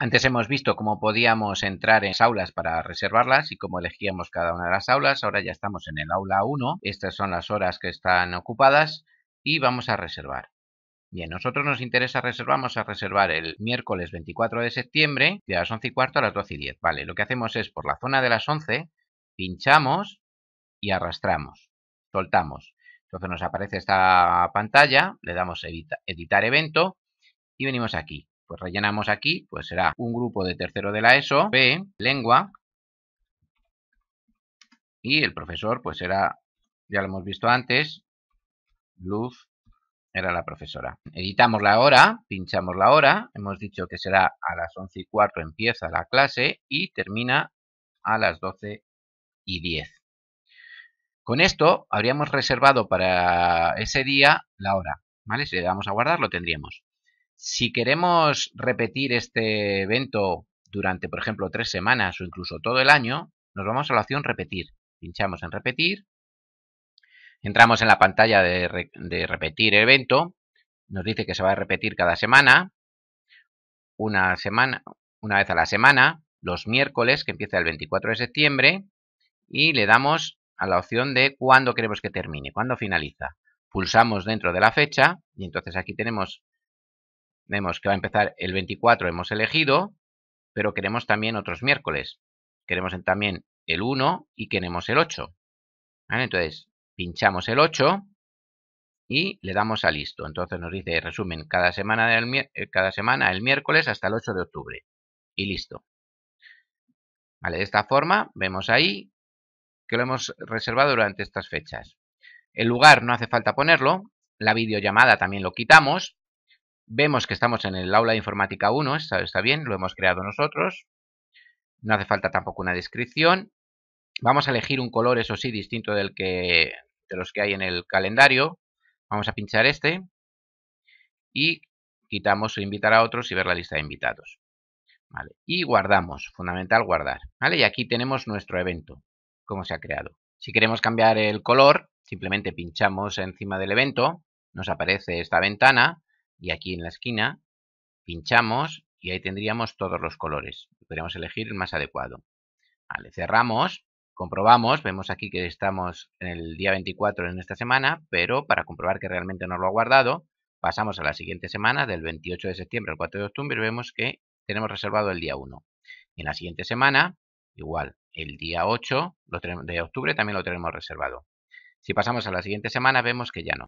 Antes hemos visto cómo podíamos entrar en las aulas para reservarlas y cómo elegíamos cada una de las aulas. Ahora ya estamos en el aula 1. Estas son las horas que están ocupadas y vamos a reservar. Bien, nosotros nos interesa reservar, vamos a reservar el miércoles 24 de septiembre de las 11 y cuarto a las 12 y 10. Vale, lo que hacemos es por la zona de las 11, pinchamos y arrastramos, soltamos. Entonces nos aparece esta pantalla, le damos editar evento y venimos aquí. Pues rellenamos aquí, pues será un grupo de tercero de la ESO, B, lengua, y el profesor pues será, ya lo hemos visto antes, Luz era la profesora. Editamos la hora, pinchamos la hora, hemos dicho que será a las 11 y cuarto empieza la clase y termina a las 12 y 10. Con esto habríamos reservado para ese día la hora, ¿vale? Si le damos a guardar lo tendríamos si queremos repetir este evento durante, por ejemplo, tres semanas o incluso todo el año, nos vamos a la opción repetir. Pinchamos en repetir, entramos en la pantalla de, repetir evento, nos dice que se va a repetir cada semana, una, semana, una vez a la semana, los miércoles, que empieza el 24 de septiembre, y le damos a la opción de cuándo queremos que termine, cuándo finaliza. Pulsamos dentro de la fecha y entonces aquí tenemos Vemos que va a empezar el 24, hemos elegido, pero queremos también otros miércoles. Queremos también el 1 y queremos el 8. Entonces, pinchamos el 8 y le damos a listo. Entonces nos dice, resumen, cada semana, eh, cada semana el miércoles hasta el 8 de octubre. Y listo. de esta forma vemos ahí que lo hemos reservado durante estas fechas. El lugar no hace falta ponerlo, la videollamada también lo quitamos Vemos que estamos en el aula de informática 1, está, bien, lo hemos creado nosotros. No hace falta tampoco una descripción. Vamos a elegir un color, eso sí, distinto del que, de los que hay en el calendario. Vamos a pinchar este y quitamos invitar a otros y ver la lista de invitados. Vale. Y guardamos, fundamental guardar. ¿vale? Y aquí tenemos nuestro evento, como se ha creado. Si queremos cambiar el color, simplemente pinchamos encima del evento, nos aparece esta ventana y aquí en la esquina pinchamos y ahí tendríamos todos los colores. Podríamos elegir el más adecuado. Vale, cerramos, comprobamos, vemos aquí que estamos en el día 24 en esta semana, pero para comprobar que realmente nos lo ha guardado, pasamos a la siguiente semana, del 28 de septiembre al 4 de octubre, y vemos que tenemos reservado el día 1. en la siguiente semana, igual, el día 8 de octubre también lo tenemos reservado. Si pasamos a la siguiente semana, vemos que ya no.